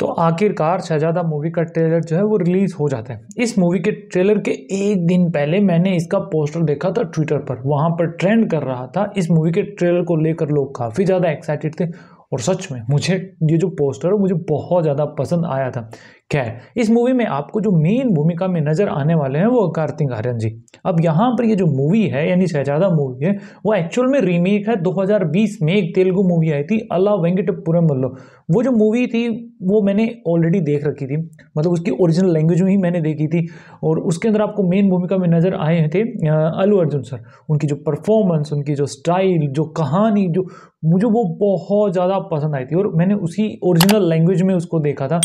तो आखिरकार शहजादा मूवी का ट्रेलर जो है वो रिलीज़ हो जाता है इस मूवी के ट्रेलर के एक दिन पहले मैंने इसका पोस्टर देखा था ट्विटर पर वहाँ पर ट्रेंड कर रहा था इस मूवी के ट्रेलर को लेकर लोग काफ़ी ज़्यादा एक्साइटेड थे और सच में मुझे ये जो पोस्टर है मुझे बहुत ज़्यादा पसंद आया था खैर इस मूवी में आपको जो मेन भूमिका में नज़र आने वाले हैं वो कार्तिक आर्यन जी अब यहाँ पर ये जो मूवी है यानी शहजादा मूवी है वो एक्चुअल में रीमेक है 2020 में एक तेलुगु मूवी आई थी अला वेंकटपुरमल्लो वो जो मूवी थी वो मैंने ऑलरेडी देख रखी थी मतलब उसकी ओरिजिनल लैंग्वेज में ही मैंने देखी थी और उसके अंदर आपको मेन भूमिका में नज़र आए थे अलू अर्जुन सर उनकी जो परफॉर्मेंस उनकी जो स्टाइल जो कहानी जो मुझे वो बहुत ज़्यादा पसंद आई थी और मैंने उसी ओरिजिनल लैंग्वेज में उसको देखा था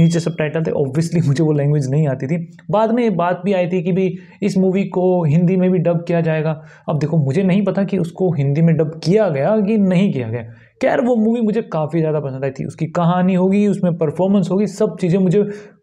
नीचे सब टाइटल थे ऑब्वियसली मुझे वो लैंग्वेज नहीं आती थी बाद में बात भी आई थी कि भाई इस मूवी को हिंदी में भी डब किया जाएगा अब देखो मुझे नहीं पता कि उसको हिंदी में डब किया गया कि नहीं किया गया खैर वो मूवी मुझे काफ़ी ज़्यादा पसंद आई थी उसकी कहानी होगी उसमें परफॉर्मेंस होगी सब चीज़ें मुझे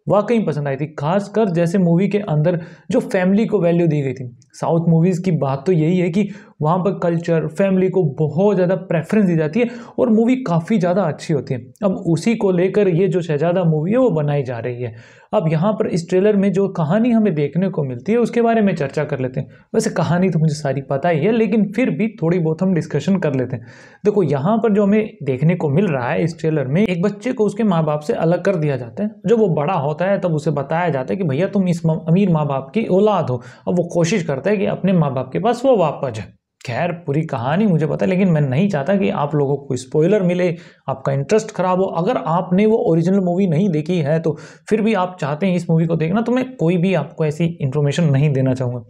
वाकई पसंद आई थी खासकर जैसे मूवी के अंदर जो फैमिली को वैल्यू दी गई थी साउथ मूवीज़ की बात तो यही है कि वहाँ पर कल्चर फैमिली को बहुत ज़्यादा प्रेफरेंस दी जाती है और मूवी काफ़ी ज़्यादा अच्छी होती है अब उसी को लेकर ये जो शहजादा मूवी है वो बनाई जा रही है अब यहाँ पर इस ट्रेलर में जो कहानी हमें देखने को मिलती है उसके बारे में चर्चा कर लेते हैं वैसे कहानी तो मुझे सारी पता ही है लेकिन फिर भी थोड़ी बहुत हम डिस्कशन कर लेते हैं देखो यहाँ पर जो हमें देखने को मिल रहा है इस ट्रेलर में एक बच्चे को उसके माँ बाप से अलग कर दिया जाता है जब वो बड़ा होता है तब उसे बताया जाता है कि भैया तुम इस अमीर माँ बाप की औलाद हो अब वो कोशिश करता करता है कि अपने माँ बाप के पास वो वापस जाए खैर पूरी कहानी मुझे पता है लेकिन मैं नहीं चाहता कि आप लोगों को स्पॉइलर मिले आपका इंटरेस्ट खराब हो अगर आपने वो ओरिजिनल मूवी नहीं देखी है तो फिर भी आप चाहते हैं इस मूवी को देखना तो मैं कोई भी आपको ऐसी इन्फॉर्मेशन नहीं देना चाहूँगा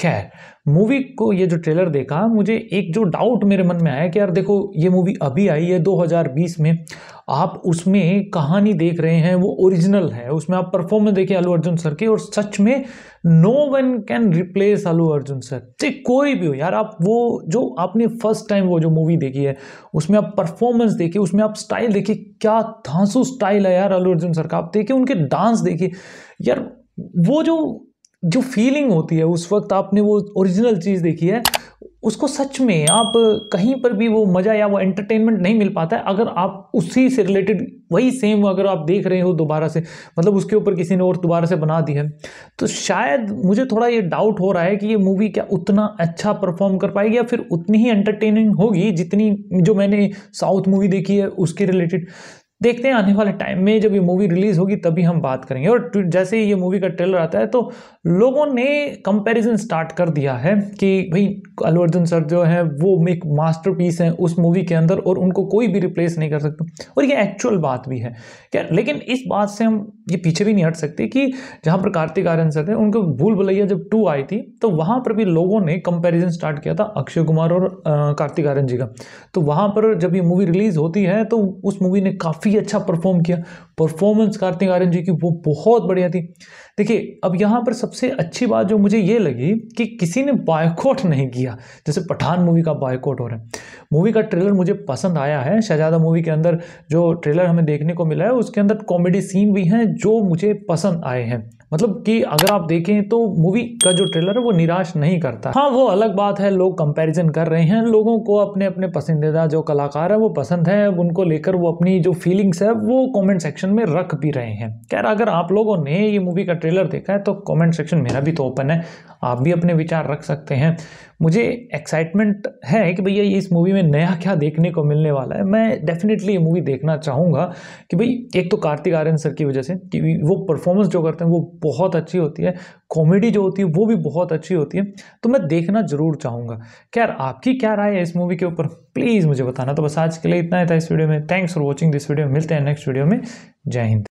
खैर मूवी को ये जो ट्रेलर देखा मुझे एक जो डाउट मेरे मन में आया कि यार देखो ये मूवी अभी आई है 2020 में आप उसमें कहानी देख रहे हैं वो ओरिजिनल है उसमें आप परफॉर्मेंस देखिए आलू अर्जुन सर के और सच में नो वन कैन रिप्लेस अलू अर्जुन सर चाहे कोई भी हो यार आप वो जो आपने फर्स्ट टाइम वो जो मूवी देखी है उसमें आप परफॉर्मेंस देखिए उसमें आप स्टाइल देखिए क्या धांसू स्टाइल है यार आलू अर्जुन सर का आप देखिए उनके डांस देखिए यार वो जो जो फीलिंग होती है उस वक्त आपने वो ओरिजिनल चीज़ देखी है उसको सच में आप कहीं पर भी वो मज़ा या वो एंटरटेनमेंट नहीं मिल पाता है अगर आप उसी से रिलेटेड वही सेम अगर आप देख रहे हो दोबारा से मतलब उसके ऊपर किसी ने और दोबारा से बना दी है तो शायद मुझे थोड़ा ये डाउट हो रहा है कि ये मूवी क्या उतना अच्छा परफॉर्म कर पाएगी या फिर उतनी ही एंटरटेनिंग होगी जितनी जो मैंने साउथ मूवी देखी है उसके रिलेटेड देखते हैं आने वाले टाइम में जब ये मूवी रिलीज़ होगी तभी हम बात करेंगे और जैसे ही ये मूवी का ट्रेलर आता है तो लोगों ने कंपैरिजन स्टार्ट कर दिया है कि भाई अलू अर्जुन सर जो है वो एक मास्टर पीस है उस मूवी के अंदर और उनको कोई भी रिप्लेस नहीं कर सकता और ये एक्चुअल बात भी है क्या लेकिन इस बात से हम ये पीछे भी नहीं हट सकते कि जहाँ पर कार्तिक आर्यन सर थे उनको भूल भलैया जब टू आई थी तो वहाँ पर भी लोगों ने कंपेरिजन स्टार्ट किया था अक्षय कुमार और कार्तिक आर्यन जी का तो वहाँ पर जब ये मूवी रिलीज़ होती है तो उस मूवी ने काफ़ी काफ़ी अच्छा परफॉर्म किया परफॉर्मेंस कार्तिक आर्यन जी की वो बहुत बढ़िया थी देखिए अब यहाँ पर सबसे अच्छी बात जो मुझे ये लगी कि किसी ने बायकॉट नहीं किया जैसे पठान मूवी का बायकॉट हो रहा है मूवी का ट्रेलर मुझे पसंद आया है शहजादा मूवी के अंदर जो ट्रेलर हमें देखने को मिला है उसके अंदर कॉमेडी सीन भी हैं जो मुझे पसंद आए हैं मतलब कि अगर आप देखें तो मूवी का जो ट्रेलर है वो निराश नहीं करता हाँ वो अलग बात है लोग कंपैरिजन कर रहे हैं लोगों को अपने अपने पसंदीदा जो कलाकार है वो पसंद है उनको लेकर वो अपनी जो फीलिंग्स है वो कमेंट सेक्शन में रख भी रहे हैं खैर अगर आप लोगों ने ये मूवी का ट्रेलर देखा है तो कॉमेंट सेक्शन मेरा भी तो ओपन है आप भी अपने विचार रख सकते हैं मुझे एक्साइटमेंट है कि भैया ये इस मूवी में नया क्या देखने को मिलने वाला है मैं डेफिनेटली ये मूवी देखना चाहूँगा कि भाई एक तो कार्तिक आर्यन सर की वजह से कि वो परफॉर्मेंस जो करते हैं वो बहुत अच्छी होती है कॉमेडी जो होती है वो भी बहुत अच्छी होती है तो मैं देखना ज़रूर चाहूँगा क्या आपकी क्या राय है इस मूवी के ऊपर प्लीज़ मुझे बताना तो बस आज के लिए इतना ही था इस वीडियो में thanks for watching this video मिलते हैं नेक्स्ट वीडियो में जय हिंद